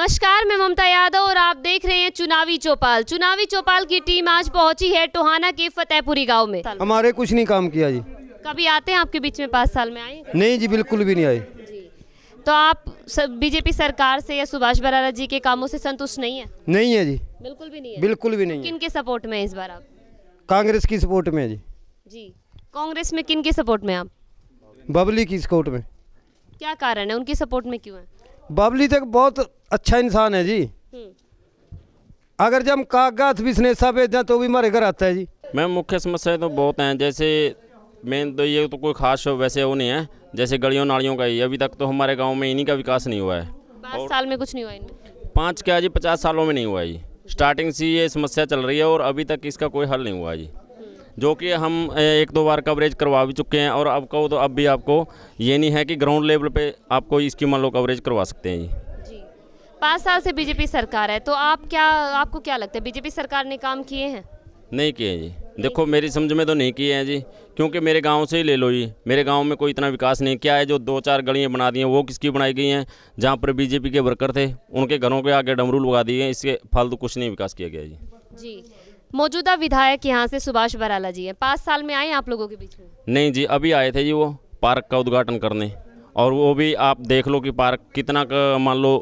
नमस्कार मैं ममता यादव और आप देख रहे हैं चुनावी चौपाल चुनावी चौपाल की टीम आज पहुंची है टोहाना के फतेहपुरी गांव में हमारे कुछ नहीं काम किया जी कभी आते हैं आपके बीच में पाँच साल में आए नहीं जी बिल्कुल भी नहीं आए तो आप बीजेपी सरकार से या सुभाष बरारा जी के कामों से संतुष्ट नहीं है नहीं है जी बिल्कुल भी नहीं है बिल्कुल भी नहीं किन के सपोर्ट में इस बार आप कांग्रेस की सपोर्ट में जी जी कांग्रेस में किन के सपोर्ट में आप बबली की सपोर्ट में क्या कारण है उनकी सपोर्ट में क्यों है बाबली तो एक बहुत अच्छा इंसान है जी हम्म। अगर जब कागज भी स्नेसा भेज दें तो भी हमारे घर आता है जी मैम मुख्य समस्याएं तो बहुत हैं जैसे मेन तो ये तो कोई खास वैसे वो नहीं है जैसे गलियों नालियों का ही अभी तक तो हमारे गाँव में इन्हीं का विकास नहीं हुआ है पाँच साल में कुछ नहीं हुआ पाँच क्या जी पचास सालों में नहीं हुआ जी स्टार्टिंग से ये समस्या चल रही है और अभी तक इसका कोई हल नहीं हुआ जी जो कि हम एक दो बार कवरेज करवा भी चुके हैं और अब कहो तो अब भी आपको ये नहीं है कि ग्राउंड लेवल पे आपको इसकी मान लो कवरेज करवा सकते हैं जी पाँच साल से बीजेपी सरकार है तो आप क्या आपको क्या लगता है बीजेपी सरकार ने काम किए हैं नहीं किए जी देखो मेरी समझ में तो नहीं किए हैं जी क्योंकि मेरे गांव से ही ले लो जी मेरे गांव में कोई इतना विकास नहीं किया है जो दो चार गलियां बना दी हैं वो किसकी बनाई गई हैं जहां पर बीजेपी के वर्कर थे उनके घरों के आगे डमरू लगा दिए इसके फालतू कुछ नहीं विकास किया गया जी जी मौजूदा विधायक यहाँ से सुभाष बराला जी हैं पाँच साल में आए आप लोगों के बीच में नहीं जी अभी आए थे जी वो पार्क का उद्घाटन करने और वो भी आप देख लो कि पार्क कितना मान लो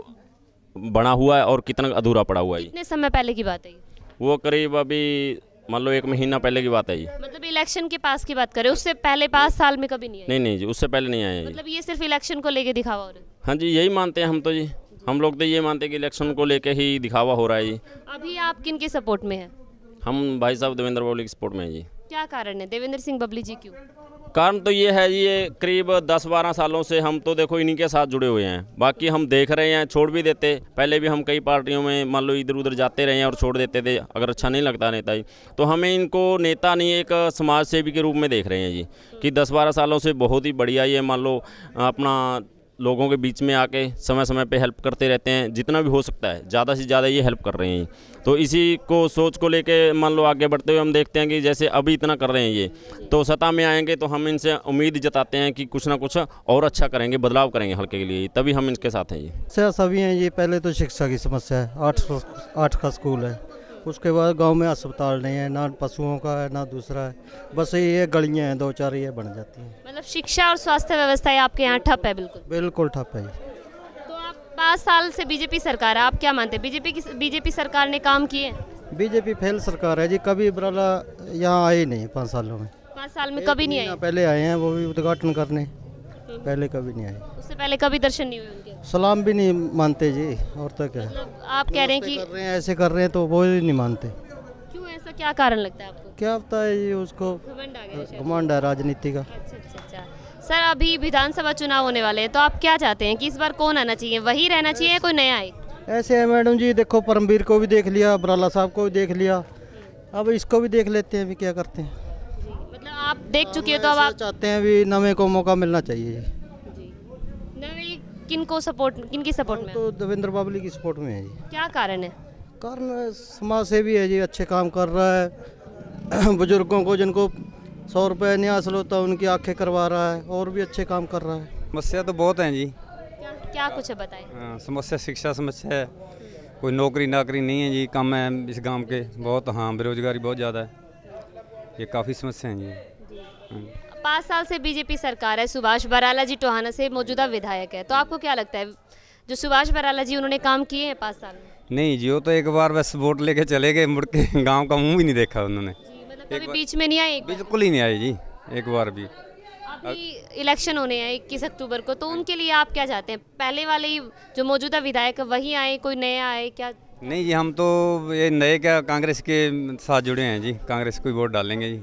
बना हुआ है और कितना अधूरा पड़ा हुआ है कितने समय पहले की बात है वो करीब अभी मान लो एक महीना पहले की बात है मतलब इलेक्शन के पास की बात करें उससे पहले पाँच साल में कभी नहीं नहीं नहीं जी उससे पहले नहीं आए मतलब ये सिर्फ इलेक्शन को लेके दिखावा हो रहा है हाँ जी यही मानते हैं हम तो जी हम लोग तो ये मानते हैं कि इलेक्शन को लेके ही दिखावा हो रहा है जी अभी आप किन के सपोर्ट में हैं हम भाई साहब देवेंद्र बबली के सपोर्ट में हैं जी क्या कारण है देवेंद्र सिंह बबली जी क्यों कारण तो ये है ये करीब 10-12 सालों से हम तो देखो इन्हीं के साथ जुड़े हुए हैं बाकी हम देख रहे हैं छोड़ भी देते पहले भी हम कई पार्टियों में मान लो इधर उधर जाते रहे हैं और छोड़ देते थे अगर अच्छा नहीं लगता नेता जी तो हमें इनको नेता नहीं एक समाज सेवी के रूप में देख रहे हैं जी कि दस बारह सालों से बहुत ही बढ़िया ये मान लो अपना लोगों के बीच में आके समय समय पे हेल्प करते रहते हैं जितना भी हो सकता है ज़्यादा से ज़्यादा ये हेल्प कर रहे हैं तो इसी को सोच को लेके मान लो आगे बढ़ते हुए हम देखते हैं कि जैसे अभी इतना कर रहे हैं ये तो सतह में आएंगे तो हम इनसे उम्मीद जताते हैं कि कुछ ना कुछ और अच्छा करेंगे बदलाव करेंगे हल्के के लिए तभी हम इनके साथ हैं ये सभी हैं ये पहले तो शिक्षा की समस्या है आठ आठ का स्कूल है उसके बाद गांव में अस्पताल नहीं है ना पशुओं का है ना दूसरा है बस ये गलियाँ हैं दो चार ये बन जाती हैं मतलब शिक्षा और स्वास्थ्य व्यवस्था आपके यहाँ ठप है बिल्कुल बिल्कुल ठप है तो आप पाँच साल से बीजेपी सरकार है आप क्या मानते हैं बीजेपी की बीजेपी सरकार ने काम किए बीजेपी फेल सरकार है जी कभी बराला यहाँ आई नहीं पाँच सालों में पाँच साल में कभी नहीं आई पहले आए हैं वो भी उद्घाटन करने पहले कभी नहीं आई उससे पहले कभी दर्शन नहीं हुए उनके सलाम भी नहीं मानते जी और तो क्या मतलब आप कह रहे हैं कि कर रहे हैं ऐसे कर रहे हैं तो वो ही नहीं मानते क्यों ऐसा क्या कारण लगता है आपको क्या होता है जी उसको घुमांड है राजनीति का अच्छा, अच्छा, अच्छा। सर अभी विधानसभा चुनाव होने वाले हैं तो आप क्या चाहते हैं कि इस बार कौन आना चाहिए वही रहना चाहिए कोई नया आए ऐसे है मैडम जी देखो परमवीर को भी देख लिया बराला साहब को भी देख लिया अब इसको भी देख लेते हैं अभी क्या करते हैं आप देख हाँ, चुके हो तो अब आप चाहते हैं अभी नवे को मौका मिलना चाहिए जी नवे किन को सपोर्ट किन की सपोर्ट में तो देवेंद्र बाबली की सपोर्ट में है जी क्या कारण है कारण समाज से भी है जी अच्छे काम कर रहा है बुजुर्गों को जिनको सौ रुपये न्यास होता उनकी आँखें करवा रहा है और भी अच्छे काम कर रहा है समस्या तो बहुत है जी क्या, कुछ है बताए हाँ, समस्या शिक्षा समस्या है कोई नौकरी नाकरी नहीं है जी कम है इस गांव के बहुत हाँ बेरोजगारी बहुत ज़्यादा है ये काफ़ी समस्या है जी पाँच साल से बीजेपी सरकार है सुभाष बराला जी टोहाना से मौजूदा विधायक है तो आपको क्या लगता है जो सुभाष बराला जी उन्होंने काम किए हैं पाँच साल में नहीं जी वो तो एक बार बस वोट लेके चले गए मुड़ के गाँव का मुँह भी नहीं देखा उन्होंने मतलब बीच में नहीं आए बिल्कुल ही नहीं आए जी एक बार भी इलेक्शन होने हैं इक्कीस अक्टूबर को तो हाँ। उनके लिए आप क्या चाहते हैं पहले वाले ही जो मौजूदा विधायक वही आए कोई नया आए क्या नहीं जी हम तो ये नए क्या कांग्रेस के साथ जुड़े हैं जी कांग्रेस को वोट डालेंगे जी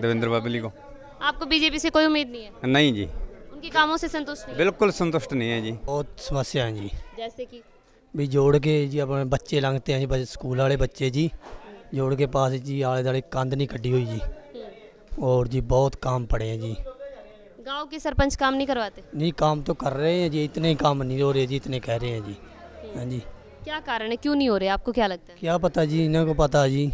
देवेंद्र बाबली को आपको बीजेपी से कोई उम्मीद नहीं है नहीं जी उनके कामों से संतुष्ट नहीं बिल्कुल संतुष्ट नहीं है जी बहुत समस्या है जी जैसे कि भी जोड़ के जी अपने बच्चे लंघते हैं जी स्कूल वाले बच्चे जी जोड़ के पास जी आले दुआले कंध नहीं कटी हुई जी हम्म। और जी बहुत काम पड़े हैं जी गांव के सरपंच काम नहीं करवाते नहीं काम तो कर रहे हैं जी इतने काम नहीं हो रहे जी इतने कह रहे हैं जी हम्म। हाँ जी क्या कारण है क्यों नहीं हो रहे आपको क्या लगता है क्या पता जी इन्हें को पता जी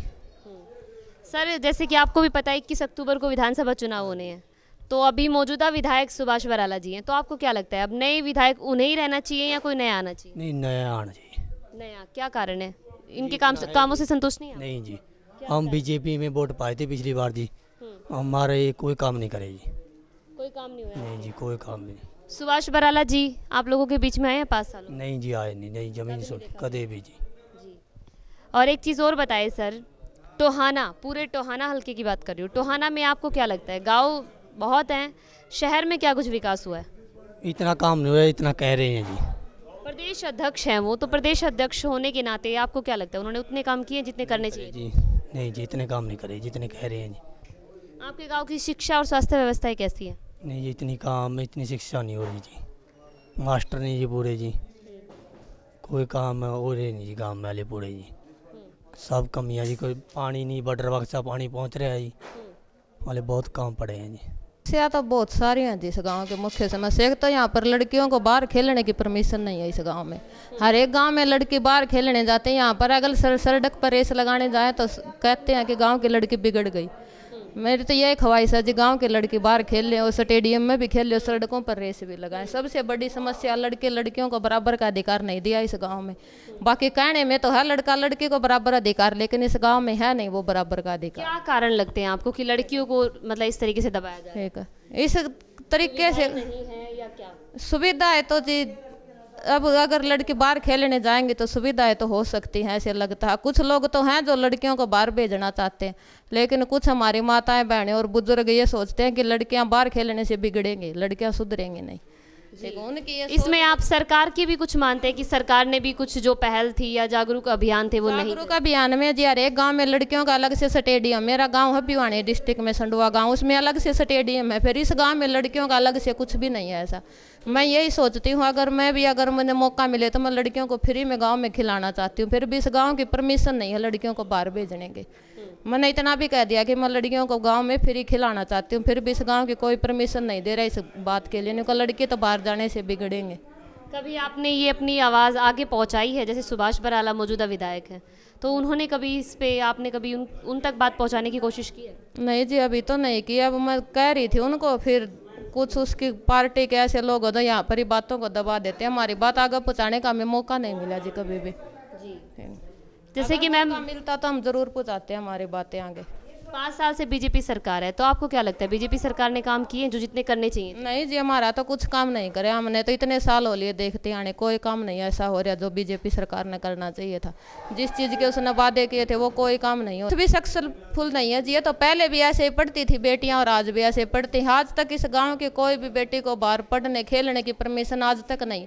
सर जैसे कि आपको भी पता है इक्कीस अक्टूबर को विधानसभा चुनाव होने हैं तो अभी मौजूदा विधायक सुभाष बराला जी हैं तो आपको क्या लगता है अब नए विधायक उन्हें ही रहना चाहिए या कोई नया आना चाहिए नहीं नया आना चाहिए नया क्या कारण है इनके काम से, कामों से संतुष्ट नहीं है नहीं जी हम बीजेपी में वोट पाए थे पिछली बार जी हम्म। हमारे ये कोई काम नहीं करेगी कोई काम नहीं हुआ नहीं जी कोई काम नहीं सुभाष बराला जी आप लोगों के बीच में आए हैं पाँच साल नहीं जी आए नहीं नहीं जमीन कदे भी जी और एक चीज़ और बताए सर टोहाना पूरे टोहाना हल्के की बात कर रही हूँ टोहाना में आपको क्या लगता है गाँव बहुत हैं शहर में क्या कुछ विकास हुआ है इतना काम नहीं हुआ इतना कह रहे हैं जी प्रदेश अध्यक्ष हैं वो तो प्रदेश अध्यक्ष होने के नाते आपको क्या लगता है उन्होंने उतने काम किए जितने करने चाहिए जी नहीं जी इतने काम नहीं करे जितने कह रहे हैं जी आपके गांव की शिक्षा और स्वास्थ्य व्यवस्थाएं कैसी है नहीं जी इतनी काम इतनी शिक्षा नहीं हो रही जी मास्टर नहीं जी पूरे जी कोई काम हो रहे नहीं जी गाँव वाले पूरे जी सब कमी है जी कोई पानी नहीं बॉर्डर बक्सा पानी पहुंच रहा है जी हम्म। वाले बहुत काम पड़े हैं जी समस्या तो बहुत सारी हैं जी इस गाँव के मुख्य समस्या तो यहाँ पर लड़कियों को बाहर खेलने की परमिशन नहीं है इस गांव में हम्म। हर एक गांव में लड़की बाहर खेलने जाते हैं यहाँ पर अगर सर सड़क पर रेस लगाने जाए तो कहते हैं कि गांव की लड़की बिगड़ गई मेरी तो यही ख्वाहिश है जी गांव के लड़के बाहर खेल लें और स्टेडियम में भी खेल लें सड़कों पर रेस भी लगाएं सबसे बड़ी समस्या लड़के लड़कियों को बराबर का अधिकार नहीं दिया इस गांव में बाकी कहने में तो है लड़का लड़के को बराबर अधिकार लेकिन इस गाँव में है नहीं वो बराबर का अधिकार क्या कारण लगते हैं आपको कि लड़कियों को मतलब इस तरीके से दबाया जाए इस तरीके से सुविधा है तो जी अब अगर लड़के बाहर खेलने जाएंगे तो सुविधाएं तो हो सकती हैं ऐसे लगता है कुछ लोग तो हैं जो लड़कियों को बाहर भेजना चाहते हैं लेकिन कुछ हमारी माताएं बहनें और बुजुर्ग ये सोचते हैं कि लड़कियां बाहर खेलने से बिगड़ेंगे लड़कियां सुधरेंगे नहीं इसमें आप सरकार की भी कुछ मानते हैं कि सरकार ने भी कुछ जो पहल थी या जागरूक अभियान थे वो जागरूक नहीं जागरूक अभियान में जी अरे गांव में लड़कियों का अलग से स्टेडियम मेरा गांव है पिवाणी डिस्ट्रिक्ट में संडुआ गांव उसमें अलग से स्टेडियम है फिर इस गांव में लड़कियों का अलग से कुछ भी नहीं है ऐसा मैं यही सोचती हूँ अगर मैं भी अगर मुझे मौका मिले तो मैं लड़कियों को फ्री में गाँव में खिलाना चाहती हूँ फिर भी इस गाँव की परमिशन नहीं है लड़कियों को बाहर भेजने की मैंने इतना भी कह दिया कि मैं लड़कियों को गांव में फ्री खिलाना चाहती हूँ फिर भी इस गांव की कोई परमिशन नहीं दे रहा इस बात के लिए नहीं तो लड़के तो बाहर जाने से बिगड़ेंगे कभी आपने ये अपनी आवाज़ आगे पहुँचाई है जैसे सुभाष बराला मौजूदा विधायक है तो उन्होंने कभी इस पे आपने कभी उन तक बात पहुँचाने की कोशिश की है नहीं जी अभी तो नहीं की अब मैं कह रही थी उनको फिर कुछ उसकी पार्टी के ऐसे लोग होते यहाँ पर ही बातों को दबा देते हैं हमारी बात आगे पहुँचाने का हमें मौका नहीं मिला जी कभी भी जी हम्म। जैसे कि मैम मिलता तो हम जरूर पहुँचाते हैं हमारी बातें आगे पाँच साल से बीजेपी सरकार है तो आपको क्या लगता है बीजेपी सरकार ने काम किए जो जितने करने चाहिए नहीं जी हमारा तो कुछ काम नहीं करे हमने तो इतने साल हो लिए देखते आने कोई काम नहीं ऐसा हो रहा जो बीजेपी सरकार ने करना चाहिए था जिस चीज़ के उसने वादे किए थे वो कोई काम नहीं हो भी सक्सेसफुल नहीं है जी तो पहले भी ऐसे ही पढ़ती थी बेटियाँ और आज भी ऐसे पढ़ती है आज तक इस गाँव की कोई भी बेटी को बाहर पढ़ने खेलने की परमिशन आज तक नहीं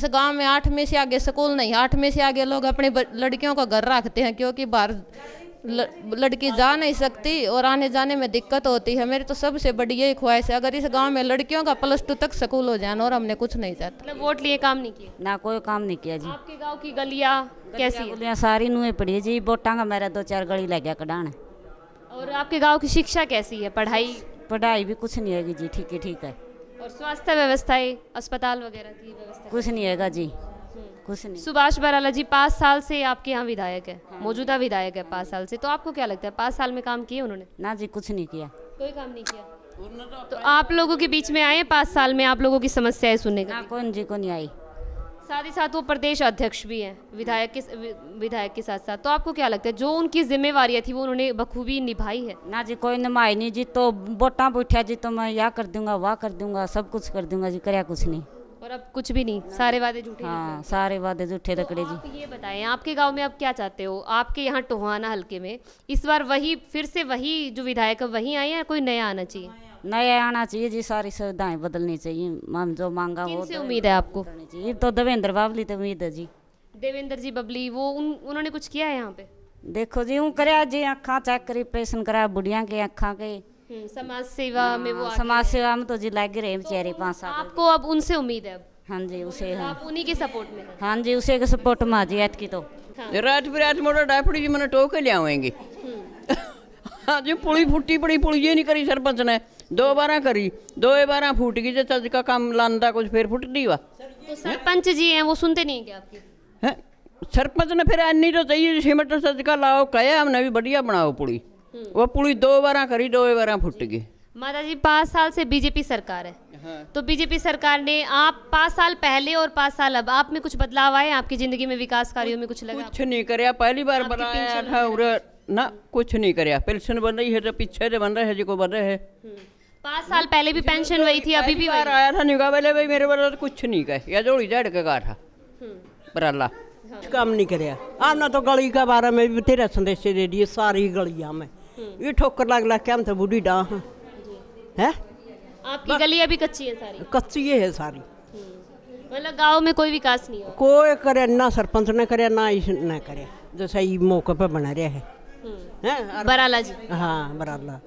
इस गाँव में आठवीं से आगे स्कूल नहीं आठवीं से आगे लोग अपनी लड़कियों को घर रखते हैं क्योंकि बाहर लड़की जा नहीं सकती और आने जाने में दिक्कत होती है मेरी तो सबसे बड़ी यही ख्वाहिश है अगर इस गांव में लड़कियों का प्लस टू तक स्कूल हो जाए और हमने कुछ नहीं चाहता वोट लिए काम नहीं किया ना कोई काम नहीं किया जी आपके गाँव की गलिया कैसी गलियाँ सारी नुए पड़ी है जी वोटा का मेरा दो चार गली लग गया कडान और आपके गाँव की शिक्षा कैसी है पढ़ाई पढ़ाई भी कुछ नहीं है जी ठीक है ठीक है और स्वास्थ्य व्यवस्था अस्पताल वगैरह की व्यवस्था कुछ नहीं है जी कुछ नहीं सुभाष बराला जी पाँच साल से आपके यहाँ विधायक है हाँ। मौजूदा विधायक है पाँच साल से तो आपको क्या लगता है पाँच साल में काम किए उन्होंने ना जी कुछ नहीं किया कोई काम नहीं किया तो आप लोगों के बीच में आए पाँच साल में आप लोगों की समस्याएं सुनने का कौन जी को नहीं आई साथ ही साथ वो प्रदेश अध्यक्ष भी हैं विधायक के विधायक के साथ साथ तो आपको क्या लगता है जो उनकी जिम्मेवार थी वो उन्होंने बखूबी निभाई है ना जी कोई निभाई नहीं जी तो वोटा बैठा जी तो मैं यह कर दूंगा वाह कर दूंगा सब कुछ कर दूंगा जी कर कुछ नहीं और अब कुछ भी नहीं सारे वादे झूठे हाँ सारे वादे झूठे रखड़े तो जी ये बताएं आपके गांव में आप क्या चाहते हो आपके यहाँ टोहाना हल्के में इस बार वही फिर से वही जो विधायक है वही आए या कोई नया आना चाहिए नया आना चाहिए जी सारी सुविधाएं बदलनी चाहिए जो मांगा वो उम्मीद है आपको तो देवेंद्र बाबली तो उम्मीद है जी देवेंद्र जी बबली वो उन उन्होंने कुछ किया है यहाँ पे देखो जी हूँ कराया जी अखा चेक करी ऑपरेशन कराया बुढ़िया के अखा के हम्म। समाज सेवा हाँ, में वो समाज सेवा में तो जी लग रहे हैं तो बेचारे पाँच साल आपको अब उनसे उम्मीद है हाँ जी उसे आप हाँ। उन्हीं के सपोर्ट में हाँ जी उसे के सपोर्ट में आज ऐत की तो हाँ। रात बिरात मोटा डायपुटी जी मैंने टोके के लिया होंगे हाँ जी पुली फुटी पड़ी पुली ये नहीं करी सरपंच ने दो बारह करी दो बारह फूट गई जो का काम लाता कुछ फिर फुट दी वा तो सरपंच जी हैं वो सुनते नहीं क्या आपकी सरपंच ने फिर एनी तो चाहिए सीमेंट का लाओ कहे हमने भी बढ़िया बनाओ पुड़ी हम्म। वो पूरी दो बार करी दो बार फुट गई माता जी पाँच साल से बीजेपी सरकार है हाँ। तो बीजेपी सरकार ने आप पाँच साल पहले और पाँच साल अब आप में कुछ बदलाव आए आपकी जिंदगी में विकास कार्यों में कुछ लगा कुछ नहीं कर पहली बार बनाया था ना कुछ नहीं कर पेंशन बन रही है तो पीछे से बन रहे है जो बन रहे है हम्म। पाँच साल पहले भी पेंशन वही थी अभी भी बार आया था निगाह भाई मेरे बार कुछ नहीं कहे या जोड़ी जड़ के कहा था हम्म। बराला हाँ। काम नहीं कर आना तो गली का बारे में भी बतेरा संदेश दे दिए सारी गलिया में हम्म। ये ठोकर लग लग के हम तो बुढ़ी डा हैं है आपकी गली अभी कच्ची है सारी कच्ची ही है सारी मतलब गांव में कोई विकास नहीं है कोई करे ना सरपंच ने करे ना इस ने करे जो सही मौके पे बना रहे है हैं हम्म। बराला जी हाँ बराला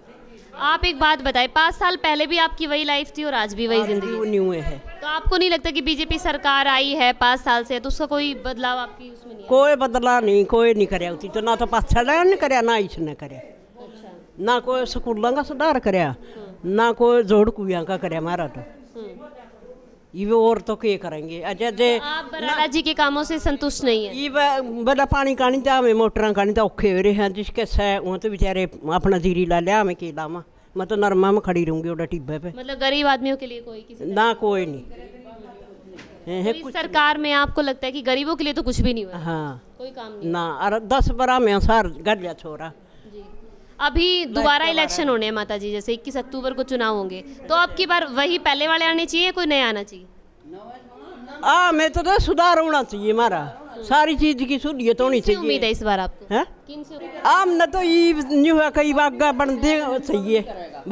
आप एक बात बताए पाँच साल पहले भी आपकी वही लाइफ थी और आज भी वही जिंदगी न्यू है तो आपको नहीं लगता कि बीजेपी सरकार आई है पाँच साल से तो उसका कोई बदलाव आपकी उसमें नहीं कोई बदलाव नहीं कोई नहीं करे उसी तो ना तो पाँच साल ने करे ना इसने करे ना कोई स्कूलों का सुधार कर ना कोई जोड़ कुया का कर महाराज ये और तो क्या करेंगे अच्छा जे तो आप जी के कामों से संतुष्ट नहीं है ये बड़ा पानी कानी था हमें मोटर कानी था औखे हो रहे हैं जिसके सह वो तो बेचारे अपना जीरी ला लिया हमें केला में मैं तो नरमा में खड़ी रहूंगी उड़ा टिब्बे पे मतलब गरीब आदमियों के लिए कोई किसी ना कोई नहीं है कुछ सरकार में आपको लगता है कि गरीबों के लिए तो कुछ भी नहीं हुआ हाँ कोई काम नहीं ना अरे दस बारह में सार गलिया छोरा अभी दोबारा इलेक्शन होने हैं माता जी जैसे इक्कीस अक्टूबर को चुनाव होंगे तो अब की बार वही पहले वाले आने चाहिए कोई नया आना चाहिए आ, मैं तो, तो सुधार होना चाहिए हमारा सारी चीज की सुधियत तो होनी चाहिए उम्मीद है इस बार आपको आम न तो न्यू है कई बागा बन दे चाहिए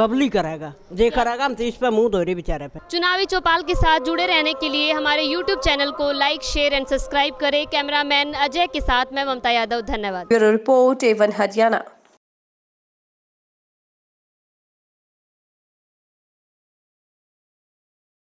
बबली करेगा जे कराएगा हम तो इस पर मुंह धोरे बेचारे पे चुनावी चौपाल के साथ जुड़े रहने के लिए हमारे YouTube चैनल को लाइक शेयर एंड सब्सक्राइब करें कैमरामैन अजय के साथ मैं ममता यादव धन्यवाद ब्यूरो रिपोर्ट एवन हरियाणा